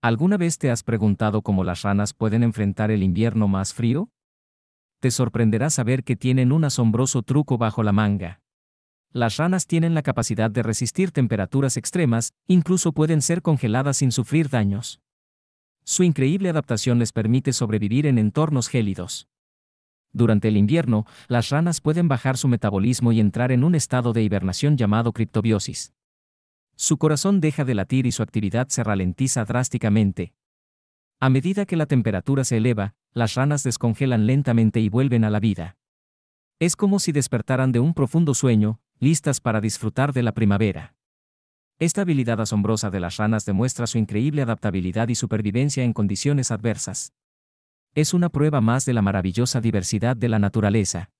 ¿Alguna vez te has preguntado cómo las ranas pueden enfrentar el invierno más frío? Te sorprenderá saber que tienen un asombroso truco bajo la manga. Las ranas tienen la capacidad de resistir temperaturas extremas, incluso pueden ser congeladas sin sufrir daños. Su increíble adaptación les permite sobrevivir en entornos gélidos. Durante el invierno, las ranas pueden bajar su metabolismo y entrar en un estado de hibernación llamado criptobiosis. Su corazón deja de latir y su actividad se ralentiza drásticamente. A medida que la temperatura se eleva, las ranas descongelan lentamente y vuelven a la vida. Es como si despertaran de un profundo sueño, listas para disfrutar de la primavera. Esta habilidad asombrosa de las ranas demuestra su increíble adaptabilidad y supervivencia en condiciones adversas. Es una prueba más de la maravillosa diversidad de la naturaleza.